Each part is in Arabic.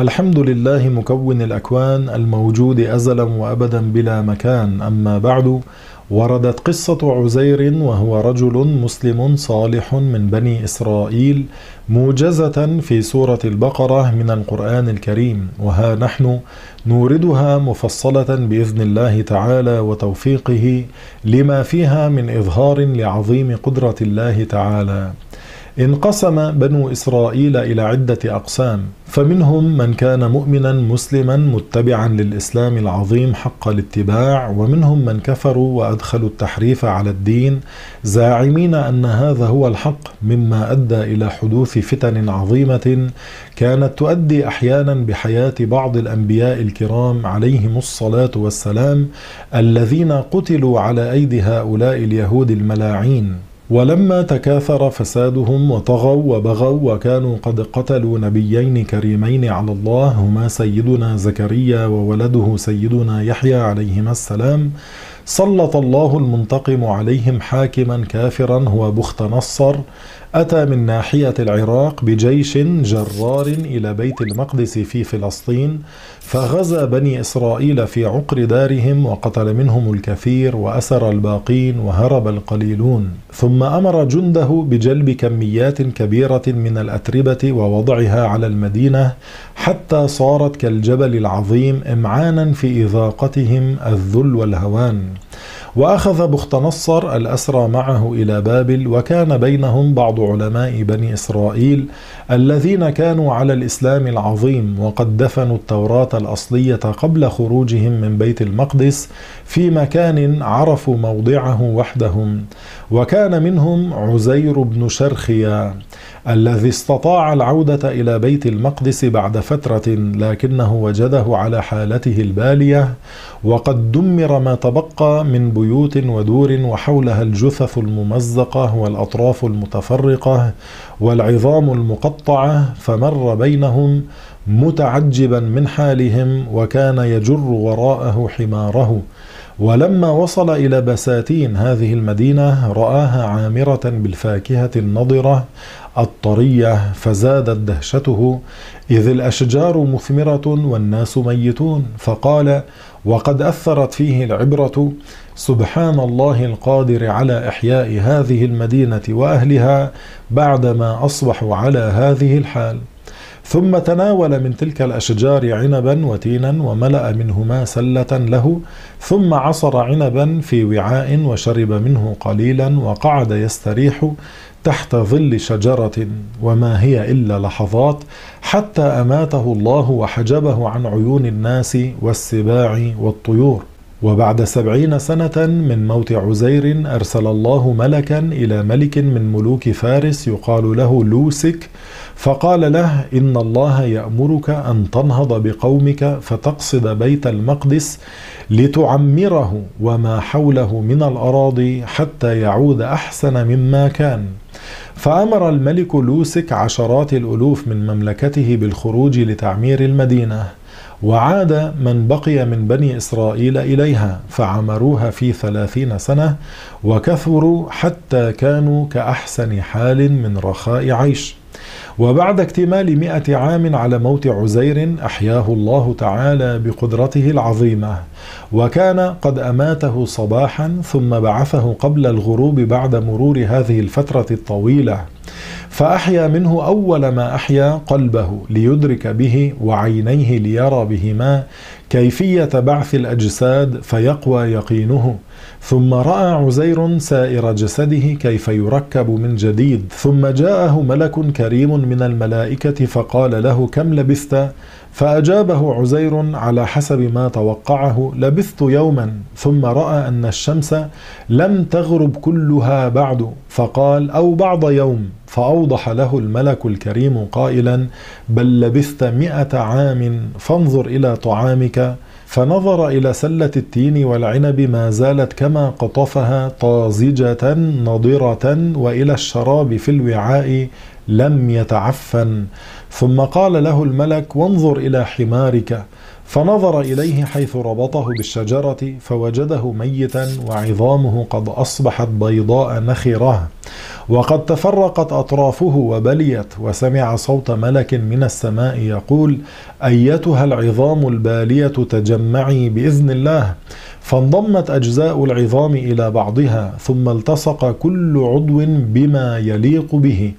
الحمد لله مكون الأكوان الموجود أزلا وأبدا بلا مكان أما بعد وردت قصة عزير وهو رجل مسلم صالح من بني إسرائيل موجزة في سورة البقرة من القرآن الكريم وها نحن نوردها مفصلة بإذن الله تعالى وتوفيقه لما فيها من إظهار لعظيم قدرة الله تعالى انقسم بنو إسرائيل إلى عدة أقسام فمنهم من كان مؤمنا مسلما متبعا للإسلام العظيم حق الاتباع ومنهم من كفروا وأدخلوا التحريف على الدين زاعمين أن هذا هو الحق مما أدى إلى حدوث فتن عظيمة كانت تؤدي أحيانا بحياة بعض الأنبياء الكرام عليهم الصلاة والسلام الذين قتلوا على أيدي هؤلاء اليهود الملاعين ولما تكاثر فسادهم وطغوا وبغوا وكانوا قد قتلوا نبيين كريمين على الله هما سيدنا زكريا وولده سيدنا يحيى عليهما السلام سلط الله المنتقم عليهم حاكما كافرا هو بخت نصر أتى من ناحية العراق بجيش جرار إلى بيت المقدس في فلسطين فغزا بني إسرائيل في عقر دارهم وقتل منهم الكثير وأسر الباقين وهرب القليلون ثم أمر جنده بجلب كميات كبيرة من الأتربة ووضعها على المدينة حتى صارت كالجبل العظيم إمعانا في إذاقتهم الذل والهوان وأخذ بختنصر الأسرى معه إلى بابل وكان بينهم بعض علماء بني إسرائيل الذين كانوا على الإسلام العظيم وقد دفنوا التوراة الأصلية قبل خروجهم من بيت المقدس في مكان عرفوا موضعه وحدهم وكان منهم عزير بن شرخيا الذي استطاع العودة إلى بيت المقدس بعد فترة لكنه وجده على حالته البالية وقد دمر ما تبقى من بيوت ودور وحولها الجثث الممزقة والأطراف المتفرقة والعظام المقطعة فمر بينهم متعجبا من حالهم وكان يجر وراءه حماره ولما وصل إلى بساتين هذه المدينة رآها عامرة بالفاكهة النضرة الطرية فزادت دهشته إذ الأشجار مثمرة والناس ميتون فقال وقد أثرت فيه العبرة سبحان الله القادر على إحياء هذه المدينة وأهلها بعدما أصبحوا على هذه الحال ثم تناول من تلك الأشجار عنبا وتينا وملأ منهما سلة له ثم عصر عنبا في وعاء وشرب منه قليلا وقعد يستريح تحت ظل شجرة وما هي إلا لحظات حتى أماته الله وحجبه عن عيون الناس والسباع والطيور وبعد سبعين سنة من موت عزير أرسل الله ملكا إلى ملك من ملوك فارس يقال له لوسك فقال له إن الله يأمرك أن تنهض بقومك فتقصد بيت المقدس لتعمره وما حوله من الأراضي حتى يعود أحسن مما كان فأمر الملك لوسك عشرات الألوف من مملكته بالخروج لتعمير المدينة وعاد من بقي من بني إسرائيل إليها فعمروها في ثلاثين سنة وكثروا حتى كانوا كأحسن حال من رخاء عيش وبعد اكتمال مئة عام على موت عزير أحياه الله تعالى بقدرته العظيمة وكان قد أماته صباحا ثم بعثه قبل الغروب بعد مرور هذه الفترة الطويلة فأحيا منه أول ما أحيا قلبه ليدرك به وعينيه ليرى بهما كيفية بعث الأجساد فيقوى يقينه ثم رأى عزير سائر جسده كيف يركب من جديد ثم جاءه ملك كريم من الملائكة فقال له كم لبثت فأجابه عزير على حسب ما توقعه لبثت يوما ثم رأى أن الشمس لم تغرب كلها بعد فقال أو بعض يوم فأوضح له الملك الكريم قائلا بل لبثت مئة عام فانظر إلى طعامك فنظر إلى سلة التين والعنب ما زالت كما قطفها طازجة نضرة وإلى الشراب في الوعاء لم يتعفن ثم قال له الملك وانظر إلى حمارك فنظر إليه حيث ربطه بالشجرة فوجده ميتا وعظامه قد أصبحت بيضاء نخرة وقد تفرقت أطرافه وبليت وسمع صوت ملك من السماء يقول أيتها العظام البالية تجمعي بإذن الله فانضمت أجزاء العظام إلى بعضها ثم التصق كل عضو بما يليق به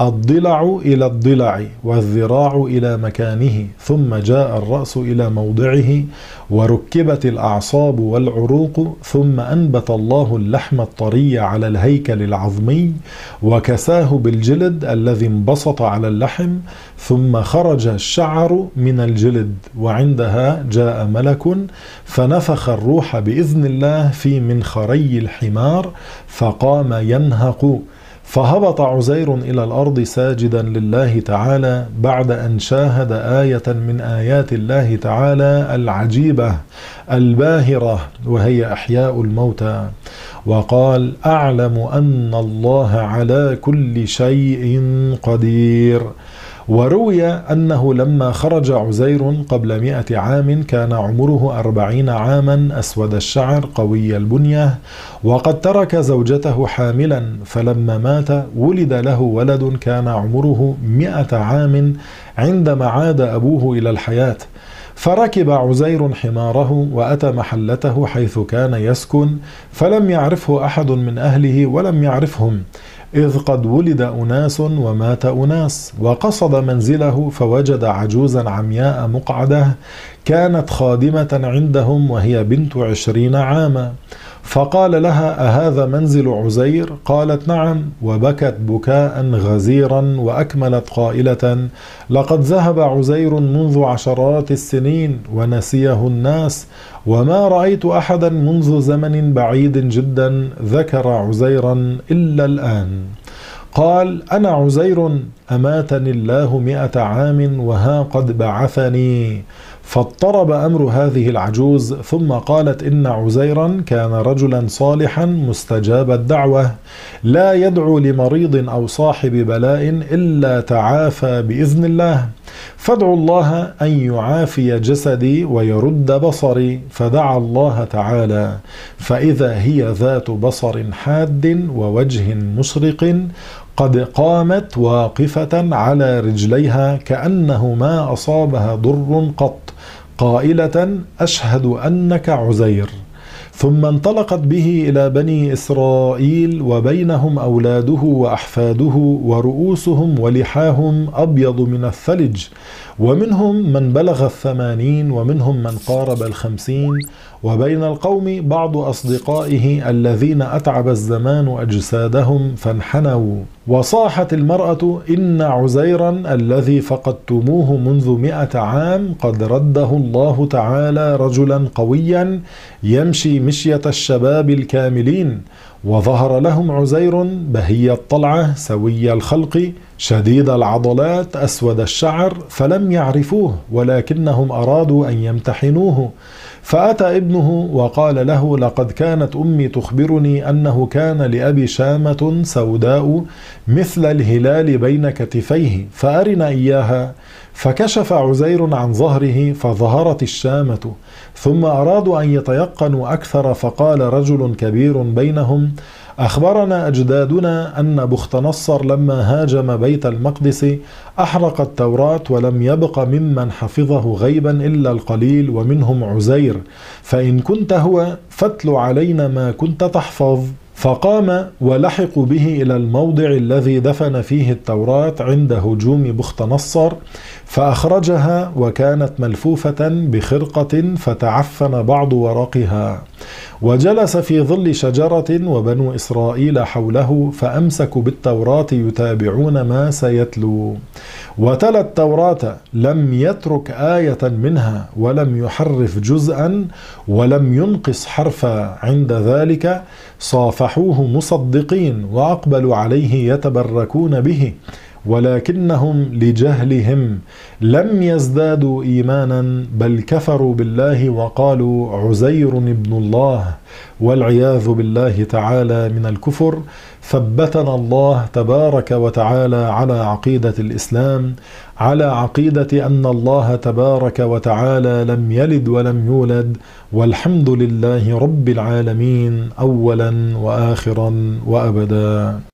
الضلع إلى الضلع والذراع إلى مكانه ثم جاء الرأس إلى موضعه وركبت الأعصاب والعروق ثم أنبت الله اللحم الطري على الهيكل العظمي وكساه بالجلد الذي انبسط على اللحم ثم خرج الشعر من الجلد وعندها جاء ملك فنفخ الروح بإذن الله في منخري الحمار فقام ينهق فهبط عزير إلى الأرض ساجدا لله تعالى بعد أن شاهد آية من آيات الله تعالى العجيبة الباهرة وهي أحياء الموتى وقال أعلم أن الله على كل شيء قدير وروي أنه لما خرج عزير قبل مئة عام كان عمره أربعين عاما أسود الشعر قوي البنية وقد ترك زوجته حاملا فلما مات ولد له ولد كان عمره مئة عام عندما عاد أبوه إلى الحياة فركب عزير حماره واتى محلته حيث كان يسكن فلم يعرفه احد من اهله ولم يعرفهم إذ قد ولد أناس ومات أناس وقصد منزله فوجد عجوزا عمياء مقعده كانت خادمة عندهم وهي بنت عشرين عاما فقال لها أهذا منزل عزير؟ قالت نعم وبكت بكاء غزيرا وأكملت قائلة لقد ذهب عزير منذ عشرات السنين ونسيه الناس وما رأيت أحدا منذ زمن بعيد جدا ذكر عزيرا إلا الآن قال أنا عزير أماتني الله مئة عام وها قد بعثني فاضطرب أمر هذه العجوز ثم قالت إن عزيرا كان رجلا صالحا مستجاب الدعوة لا يدعو لمريض أو صاحب بلاء إلا تعافى بإذن الله فادعوا الله أن يعافي جسدي ويرد بصري فدعا الله تعالى فإذا هي ذات بصر حاد ووجه مشرق قد قامت واقفة على رجليها كأنه ما أصابها ضر قط قائلة أشهد أنك عزير ثم انطلقت به إلى بني إسرائيل وبينهم أولاده وأحفاده ورؤوسهم ولحاهم أبيض من الثلج ومنهم من بلغ الثمانين ومنهم من قارب الخمسين وبين القوم بعض أصدقائه الذين أتعب الزمان أجسادهم فانحنوا وصاحت المرأة إن عزيرا الذي فقدتموه منذ مئة عام قد رده الله تعالى رجلا قويا يمشي مشية الشباب الكاملين وظهر لهم عزير بهي الطلعة سوي الخلق شديد العضلات أسود الشعر فلم يعرفوه ولكنهم أرادوا أن يمتحنوه فأتى ابنه وقال له لقد كانت أمي تخبرني أنه كان لأبي شامة سوداء مثل الهلال بين كتفيه فأرنا إياها فكشف عزير عن ظهره فظهرت الشامة ثم أرادوا أن يتيقنوا أكثر فقال رجل كبير بينهم أخبرنا أجدادنا أن بخت نصر لما هاجم بيت المقدس أحرق التوراة ولم يبق ممن حفظه غيبا إلا القليل ومنهم عزير فإن كنت هو فاتل علينا ما كنت تحفظ فقام ولحقوا به إلى الموضع الذي دفن فيه التوراة عند هجوم بخت نصر فأخرجها وكانت ملفوفة بخرقة فتعفن بعض ورقها وجلس في ظل شجرة وبنو إسرائيل حوله فأمسكوا بالتوراة يتابعون ما سيتلو وتلا التوراة لم يترك آية منها ولم يحرف جزءا ولم ينقص حرفا عند ذلك صافحوه مصدقين وأقبلوا عليه يتبركون به ولكنهم لجهلهم لم يزدادوا ايمانا بل كفروا بالله وقالوا عزير ابن الله والعياذ بالله تعالى من الكفر ثبتنا الله تبارك وتعالى على عقيده الاسلام على عقيده ان الله تبارك وتعالى لم يلد ولم يولد والحمد لله رب العالمين اولا واخرا وابدا